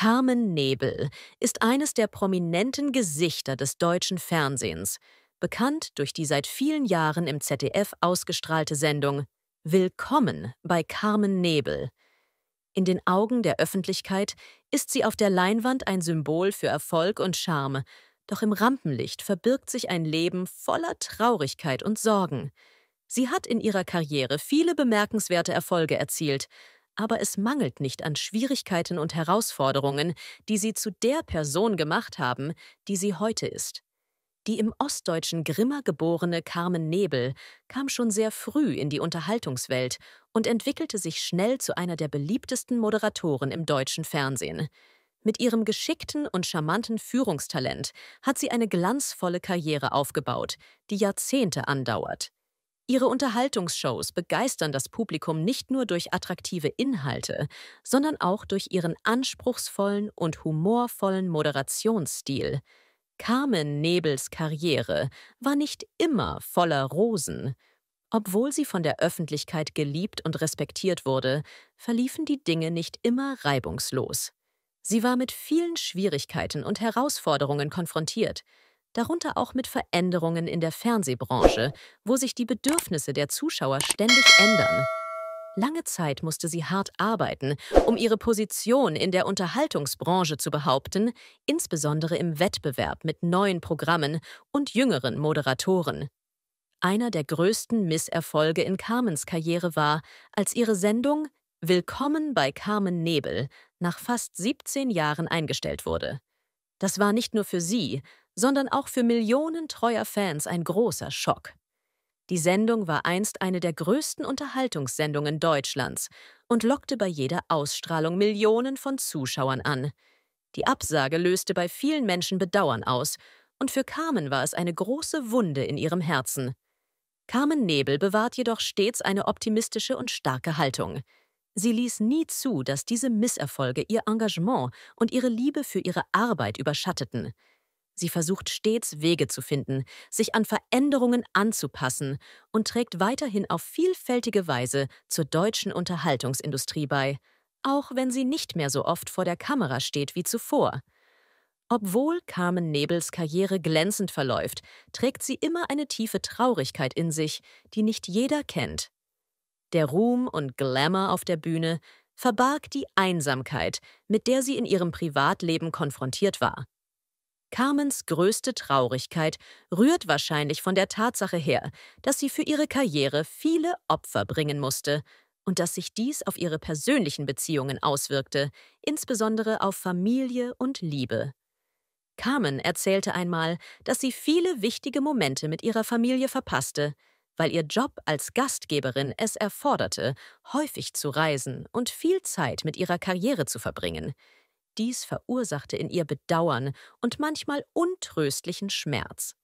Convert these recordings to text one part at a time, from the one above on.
Carmen Nebel ist eines der prominenten Gesichter des deutschen Fernsehens, bekannt durch die seit vielen Jahren im ZDF ausgestrahlte Sendung Willkommen bei Carmen Nebel. In den Augen der Öffentlichkeit ist sie auf der Leinwand ein Symbol für Erfolg und Charme, doch im Rampenlicht verbirgt sich ein Leben voller Traurigkeit und Sorgen. Sie hat in ihrer Karriere viele bemerkenswerte Erfolge erzielt, aber es mangelt nicht an Schwierigkeiten und Herausforderungen, die sie zu der Person gemacht haben, die sie heute ist. Die im ostdeutschen Grimma geborene Carmen Nebel kam schon sehr früh in die Unterhaltungswelt und entwickelte sich schnell zu einer der beliebtesten Moderatoren im deutschen Fernsehen. Mit ihrem geschickten und charmanten Führungstalent hat sie eine glanzvolle Karriere aufgebaut, die Jahrzehnte andauert. Ihre Unterhaltungsshows begeistern das Publikum nicht nur durch attraktive Inhalte, sondern auch durch ihren anspruchsvollen und humorvollen Moderationsstil. Carmen Nebels Karriere war nicht immer voller Rosen. Obwohl sie von der Öffentlichkeit geliebt und respektiert wurde, verliefen die Dinge nicht immer reibungslos. Sie war mit vielen Schwierigkeiten und Herausforderungen konfrontiert, darunter auch mit Veränderungen in der Fernsehbranche, wo sich die Bedürfnisse der Zuschauer ständig ändern. Lange Zeit musste sie hart arbeiten, um ihre Position in der Unterhaltungsbranche zu behaupten, insbesondere im Wettbewerb mit neuen Programmen und jüngeren Moderatoren. Einer der größten Misserfolge in Carmens Karriere war, als ihre Sendung Willkommen bei Carmen Nebel nach fast 17 Jahren eingestellt wurde. Das war nicht nur für sie, sondern auch für Millionen treuer Fans ein großer Schock. Die Sendung war einst eine der größten Unterhaltungssendungen Deutschlands und lockte bei jeder Ausstrahlung Millionen von Zuschauern an. Die Absage löste bei vielen Menschen Bedauern aus, und für Carmen war es eine große Wunde in ihrem Herzen. Carmen Nebel bewahrt jedoch stets eine optimistische und starke Haltung. Sie ließ nie zu, dass diese Misserfolge ihr Engagement und ihre Liebe für ihre Arbeit überschatteten. Sie versucht stets Wege zu finden, sich an Veränderungen anzupassen und trägt weiterhin auf vielfältige Weise zur deutschen Unterhaltungsindustrie bei, auch wenn sie nicht mehr so oft vor der Kamera steht wie zuvor. Obwohl Carmen Nebels Karriere glänzend verläuft, trägt sie immer eine tiefe Traurigkeit in sich, die nicht jeder kennt. Der Ruhm und Glamour auf der Bühne verbarg die Einsamkeit, mit der sie in ihrem Privatleben konfrontiert war. Carmens größte Traurigkeit rührt wahrscheinlich von der Tatsache her, dass sie für ihre Karriere viele Opfer bringen musste und dass sich dies auf ihre persönlichen Beziehungen auswirkte, insbesondere auf Familie und Liebe. Carmen erzählte einmal, dass sie viele wichtige Momente mit ihrer Familie verpasste, weil ihr Job als Gastgeberin es erforderte, häufig zu reisen und viel Zeit mit ihrer Karriere zu verbringen. Dies verursachte in ihr Bedauern und manchmal untröstlichen Schmerz.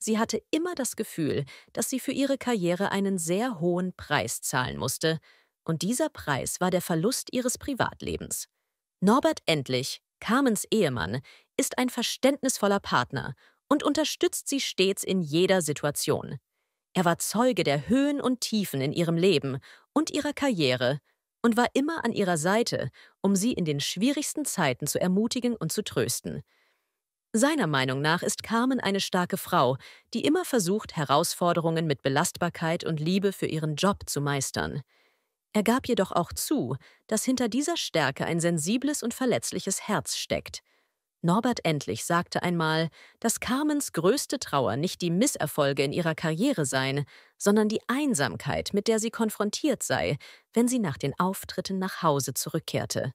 Sie hatte immer das Gefühl, dass sie für ihre Karriere einen sehr hohen Preis zahlen musste, und dieser Preis war der Verlust ihres Privatlebens. Norbert Endlich, Carmens Ehemann, ist ein verständnisvoller Partner und unterstützt sie stets in jeder Situation. Er war Zeuge der Höhen und Tiefen in ihrem Leben und ihrer Karriere und war immer an ihrer Seite, um sie in den schwierigsten Zeiten zu ermutigen und zu trösten. Seiner Meinung nach ist Carmen eine starke Frau, die immer versucht, Herausforderungen mit Belastbarkeit und Liebe für ihren Job zu meistern. Er gab jedoch auch zu, dass hinter dieser Stärke ein sensibles und verletzliches Herz steckt. Norbert Endlich sagte einmal, dass Carmens größte Trauer nicht die Misserfolge in ihrer Karriere seien, sondern die Einsamkeit, mit der sie konfrontiert sei, wenn sie nach den Auftritten nach Hause zurückkehrte.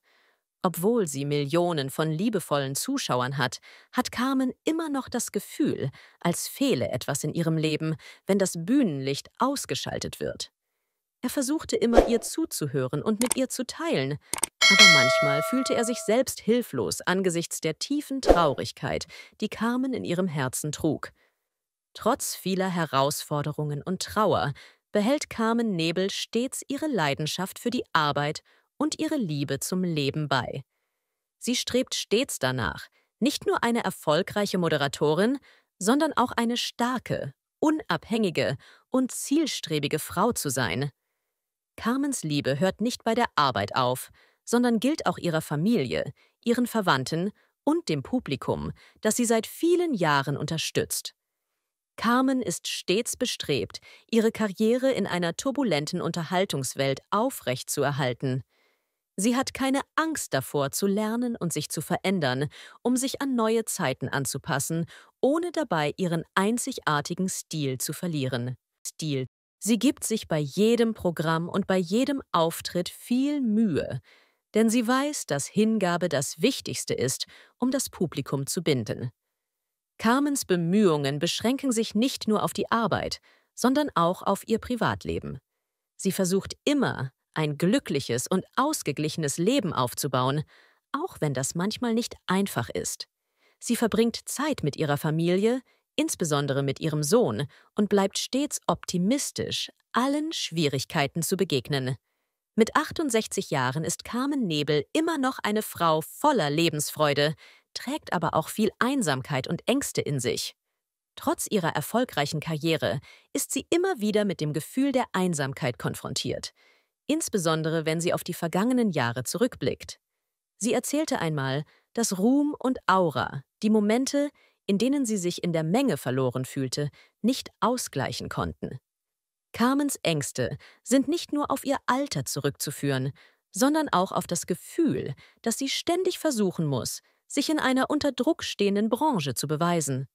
Obwohl sie Millionen von liebevollen Zuschauern hat, hat Carmen immer noch das Gefühl, als fehle etwas in ihrem Leben, wenn das Bühnenlicht ausgeschaltet wird. Er versuchte immer ihr zuzuhören und mit ihr zu teilen, aber manchmal fühlte er sich selbst hilflos angesichts der tiefen Traurigkeit, die Carmen in ihrem Herzen trug. Trotz vieler Herausforderungen und Trauer behält Carmen Nebel stets ihre Leidenschaft für die Arbeit und ihre Liebe zum Leben bei. Sie strebt stets danach, nicht nur eine erfolgreiche Moderatorin, sondern auch eine starke, unabhängige und zielstrebige Frau zu sein. Carmens Liebe hört nicht bei der Arbeit auf, sondern gilt auch ihrer Familie, ihren Verwandten und dem Publikum, das sie seit vielen Jahren unterstützt. Carmen ist stets bestrebt, ihre Karriere in einer turbulenten Unterhaltungswelt aufrechtzuerhalten. Sie hat keine Angst davor, zu lernen und sich zu verändern, um sich an neue Zeiten anzupassen, ohne dabei ihren einzigartigen Stil zu verlieren. Stil. Sie gibt sich bei jedem Programm und bei jedem Auftritt viel Mühe, denn sie weiß, dass Hingabe das Wichtigste ist, um das Publikum zu binden. Carmens Bemühungen beschränken sich nicht nur auf die Arbeit, sondern auch auf ihr Privatleben. Sie versucht immer, ein glückliches und ausgeglichenes Leben aufzubauen, auch wenn das manchmal nicht einfach ist. Sie verbringt Zeit mit ihrer Familie, insbesondere mit ihrem Sohn, und bleibt stets optimistisch, allen Schwierigkeiten zu begegnen. Mit 68 Jahren ist Carmen Nebel immer noch eine Frau voller Lebensfreude, trägt aber auch viel Einsamkeit und Ängste in sich. Trotz ihrer erfolgreichen Karriere ist sie immer wieder mit dem Gefühl der Einsamkeit konfrontiert, insbesondere wenn sie auf die vergangenen Jahre zurückblickt. Sie erzählte einmal, dass Ruhm und Aura, die Momente, in denen sie sich in der Menge verloren fühlte, nicht ausgleichen konnten. Carmens Ängste sind nicht nur auf ihr Alter zurückzuführen, sondern auch auf das Gefühl, dass sie ständig versuchen muss, sich in einer unter Druck stehenden Branche zu beweisen.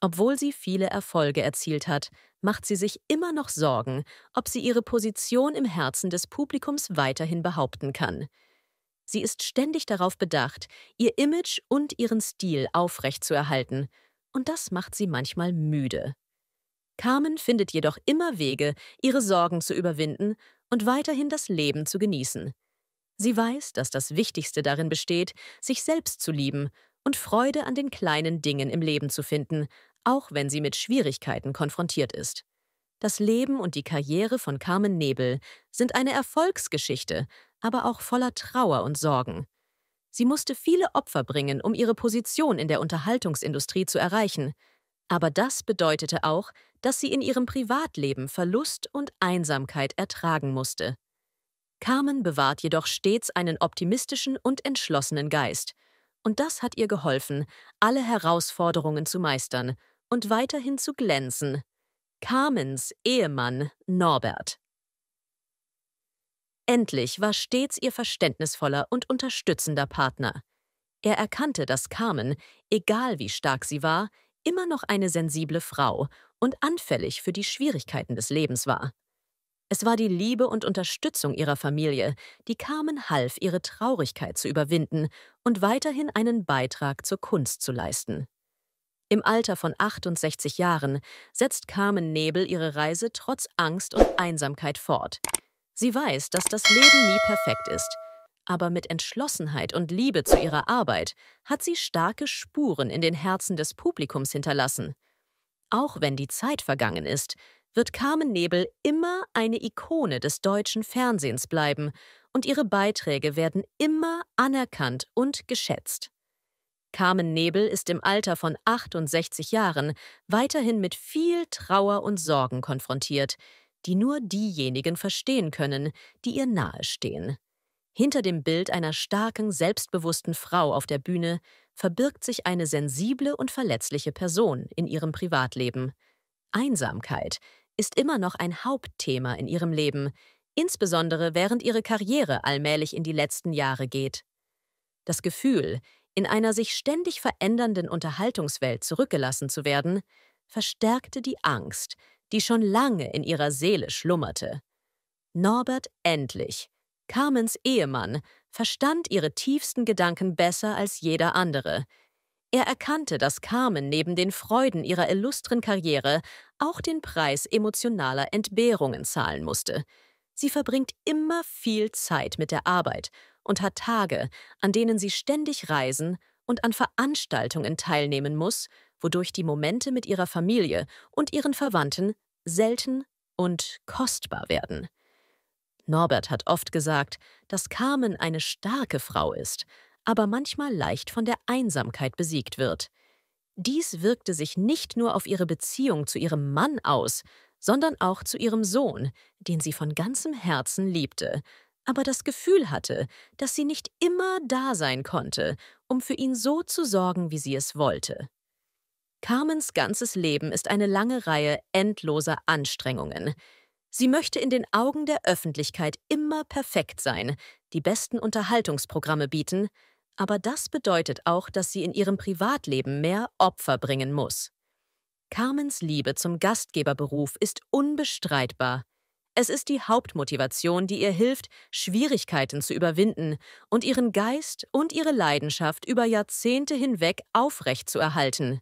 Obwohl sie viele Erfolge erzielt hat, macht sie sich immer noch Sorgen, ob sie ihre Position im Herzen des Publikums weiterhin behaupten kann. Sie ist ständig darauf bedacht, ihr Image und ihren Stil aufrechtzuerhalten, und das macht sie manchmal müde. Carmen findet jedoch immer Wege, ihre Sorgen zu überwinden und weiterhin das Leben zu genießen. Sie weiß, dass das Wichtigste darin besteht, sich selbst zu lieben und Freude an den kleinen Dingen im Leben zu finden, auch wenn sie mit Schwierigkeiten konfrontiert ist. Das Leben und die Karriere von Carmen Nebel sind eine Erfolgsgeschichte, aber auch voller Trauer und Sorgen. Sie musste viele Opfer bringen, um ihre Position in der Unterhaltungsindustrie zu erreichen – aber das bedeutete auch, dass sie in ihrem Privatleben Verlust und Einsamkeit ertragen musste. Carmen bewahrt jedoch stets einen optimistischen und entschlossenen Geist. Und das hat ihr geholfen, alle Herausforderungen zu meistern und weiterhin zu glänzen. Carmens Ehemann Norbert. Endlich war stets ihr verständnisvoller und unterstützender Partner. Er erkannte, dass Carmen, egal wie stark sie war, immer noch eine sensible Frau und anfällig für die Schwierigkeiten des Lebens war. Es war die Liebe und Unterstützung ihrer Familie, die Carmen half, ihre Traurigkeit zu überwinden und weiterhin einen Beitrag zur Kunst zu leisten. Im Alter von 68 Jahren setzt Carmen Nebel ihre Reise trotz Angst und Einsamkeit fort. Sie weiß, dass das Leben nie perfekt ist aber mit Entschlossenheit und Liebe zu ihrer Arbeit hat sie starke Spuren in den Herzen des Publikums hinterlassen. Auch wenn die Zeit vergangen ist, wird Carmen Nebel immer eine Ikone des deutschen Fernsehens bleiben und ihre Beiträge werden immer anerkannt und geschätzt. Carmen Nebel ist im Alter von 68 Jahren weiterhin mit viel Trauer und Sorgen konfrontiert, die nur diejenigen verstehen können, die ihr nahestehen. Hinter dem Bild einer starken, selbstbewussten Frau auf der Bühne verbirgt sich eine sensible und verletzliche Person in ihrem Privatleben. Einsamkeit ist immer noch ein Hauptthema in ihrem Leben, insbesondere während ihre Karriere allmählich in die letzten Jahre geht. Das Gefühl, in einer sich ständig verändernden Unterhaltungswelt zurückgelassen zu werden, verstärkte die Angst, die schon lange in ihrer Seele schlummerte. Norbert Endlich Carmens Ehemann, verstand ihre tiefsten Gedanken besser als jeder andere. Er erkannte, dass Carmen neben den Freuden ihrer illustren Karriere auch den Preis emotionaler Entbehrungen zahlen musste. Sie verbringt immer viel Zeit mit der Arbeit und hat Tage, an denen sie ständig reisen und an Veranstaltungen teilnehmen muss, wodurch die Momente mit ihrer Familie und ihren Verwandten selten und kostbar werden. Norbert hat oft gesagt, dass Carmen eine starke Frau ist, aber manchmal leicht von der Einsamkeit besiegt wird. Dies wirkte sich nicht nur auf ihre Beziehung zu ihrem Mann aus, sondern auch zu ihrem Sohn, den sie von ganzem Herzen liebte, aber das Gefühl hatte, dass sie nicht immer da sein konnte, um für ihn so zu sorgen, wie sie es wollte. Carmens ganzes Leben ist eine lange Reihe endloser Anstrengungen, Sie möchte in den Augen der Öffentlichkeit immer perfekt sein, die besten Unterhaltungsprogramme bieten, aber das bedeutet auch, dass sie in ihrem Privatleben mehr Opfer bringen muss. Carmens Liebe zum Gastgeberberuf ist unbestreitbar. Es ist die Hauptmotivation, die ihr hilft, Schwierigkeiten zu überwinden und ihren Geist und ihre Leidenschaft über Jahrzehnte hinweg aufrechtzuerhalten.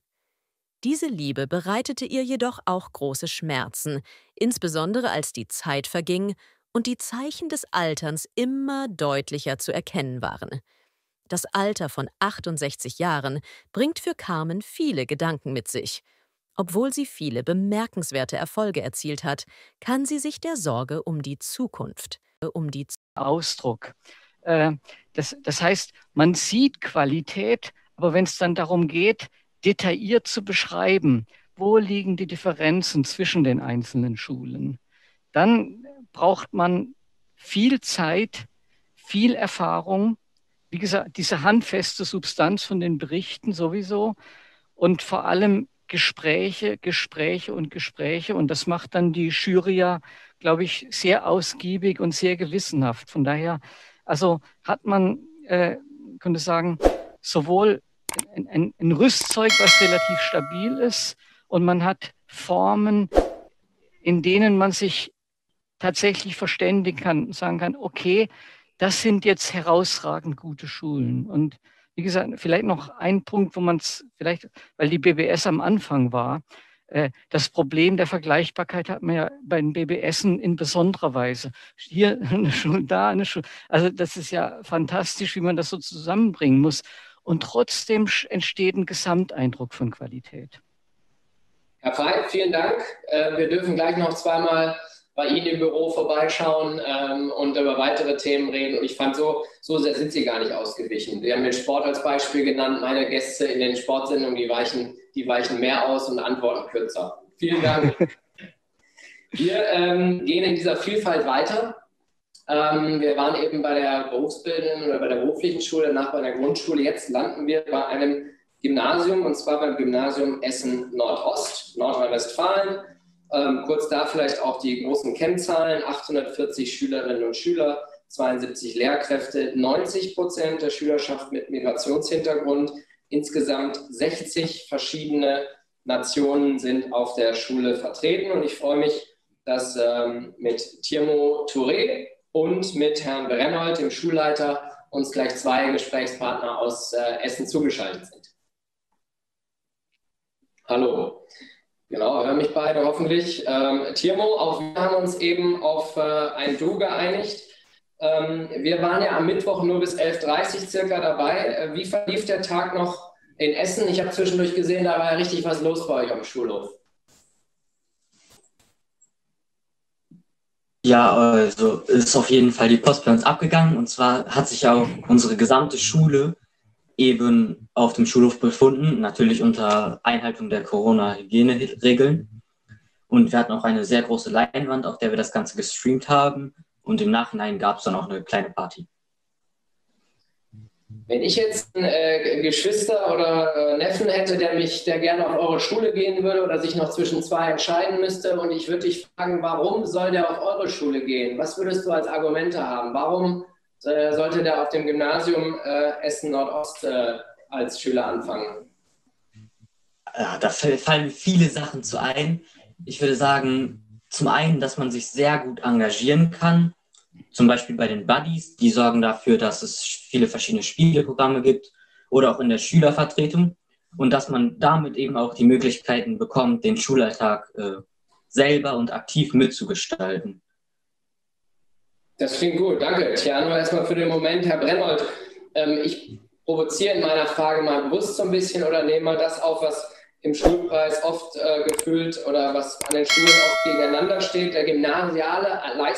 Diese Liebe bereitete ihr jedoch auch große Schmerzen, insbesondere als die Zeit verging und die Zeichen des Alterns immer deutlicher zu erkennen waren. Das Alter von 68 Jahren bringt für Carmen viele Gedanken mit sich. Obwohl sie viele bemerkenswerte Erfolge erzielt hat, kann sie sich der Sorge um die Zukunft, um die Ausdruck. Äh, das, das heißt, man sieht Qualität, aber wenn es dann darum geht, detailliert zu beschreiben, wo liegen die Differenzen zwischen den einzelnen Schulen, dann braucht man viel Zeit, viel Erfahrung, wie gesagt, diese handfeste Substanz von den Berichten sowieso und vor allem Gespräche, Gespräche und Gespräche. Und das macht dann die Jury ja, glaube ich, sehr ausgiebig und sehr gewissenhaft. Von daher, also hat man, äh, könnte sagen, sowohl ein, ein Rüstzeug, was relativ stabil ist und man hat Formen, in denen man sich tatsächlich verständigen kann und sagen kann, okay, das sind jetzt herausragend gute Schulen. Mhm. Und wie gesagt, vielleicht noch ein Punkt, wo man es vielleicht, weil die BBS am Anfang war, äh, das Problem der Vergleichbarkeit hat man ja bei den BBS in besonderer Weise. Hier eine Schule, da eine Schule. Also das ist ja fantastisch, wie man das so zusammenbringen muss und trotzdem entsteht ein Gesamteindruck von Qualität. Herr Frey, vielen Dank. Äh, wir dürfen gleich noch zweimal bei Ihnen im Büro vorbeischauen ähm, und über weitere Themen reden. Und ich fand, so, so sehr sind Sie gar nicht ausgewichen. Sie haben den Sport als Beispiel genannt. Meine Gäste in den Sportsendungen, die weichen, die weichen mehr aus und antworten kürzer. Vielen Dank. Wir ähm, gehen in dieser Vielfalt weiter ähm, wir waren eben bei der berufsbildenden oder bei der beruflichen Schule, danach bei der Grundschule. Jetzt landen wir bei einem Gymnasium und zwar beim Gymnasium Essen Nordost, Nordrhein-Westfalen. Ähm, kurz da vielleicht auch die großen Kennzahlen: 840 Schülerinnen und Schüler, 72 Lehrkräfte, 90 Prozent der Schülerschaft mit Migrationshintergrund. Insgesamt 60 verschiedene Nationen sind auf der Schule vertreten und ich freue mich, dass ähm, mit Timo Touré, und mit Herrn Brennold, dem Schulleiter, uns gleich zwei Gesprächspartner aus äh, Essen zugeschaltet sind. Hallo. Genau, hören mich beide hoffentlich. Ähm, Timo, auch wir haben uns eben auf äh, ein Du geeinigt. Ähm, wir waren ja am Mittwoch nur bis 11.30 Uhr circa dabei. Äh, wie verlief der Tag noch in Essen? Ich habe zwischendurch gesehen, da war ja richtig was los bei euch am Schulhof. Ja, also ist auf jeden Fall die Post bei uns abgegangen. Und zwar hat sich auch unsere gesamte Schule eben auf dem Schulhof befunden, natürlich unter Einhaltung der Corona-Hygieneregeln. Und wir hatten auch eine sehr große Leinwand, auf der wir das Ganze gestreamt haben. Und im Nachhinein gab es dann auch eine kleine Party. Wenn ich jetzt einen äh, Geschwister oder äh, Neffen hätte, der mich, der gerne auf eure Schule gehen würde oder sich noch zwischen zwei entscheiden müsste und ich würde dich fragen, warum soll der auf eure Schule gehen? Was würdest du als Argumente haben? Warum äh, sollte der auf dem Gymnasium äh, Essen Nordost äh, als Schüler anfangen? Ja, da fallen viele Sachen zu ein. Ich würde sagen, zum einen, dass man sich sehr gut engagieren kann zum Beispiel bei den Buddies, die sorgen dafür, dass es viele verschiedene Spieleprogramme gibt oder auch in der Schülervertretung und dass man damit eben auch die Möglichkeiten bekommt, den Schulalltag äh, selber und aktiv mitzugestalten. Das klingt gut, danke. Tiano, erstmal für den Moment. Herr Brennold, ähm, ich provoziere in meiner Frage mal bewusst so ein bisschen oder nehme mal das auf, was im Schulpreis oft äh, gefühlt oder was an den Schulen oft gegeneinander steht, der gymnasiale Leistung.